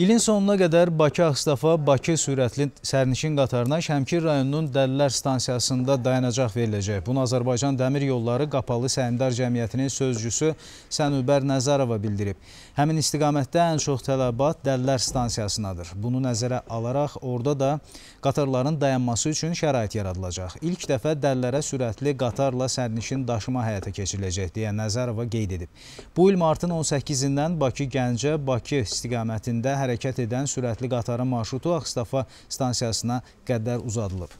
İlin sonuna qədər Bakı-Ağstafa, Bakı sürətli sərnişin qatarına Şəmkir rayonunun Dəllər stansiyasında dayanacaq veriləcək. Bunu Azərbaycan Dəmir Yolları Qapalı Səhmdar Cəmiyyətinin sözcüsü Sənübər Nəzarova bildirib. Həmin istiqamətdə ən çox tələbat Dəllər stansiyasınadır. Bunu nəzərə alaraq orada da qatarların dayanması üçün şərait yaradılacaq. İlk dəfə Dəllərə sürətli qatarla sərnişin daşıma həyata keçiriləcək deyə Nəzarova qeyd edib. Bu il martın 18-dən Bakı-Gəncə, Bakı istiqamətində hərəkət hərəkət edən sürətli qatarın marşrutu Ağstafa stansiyasına qədər uzadılıb.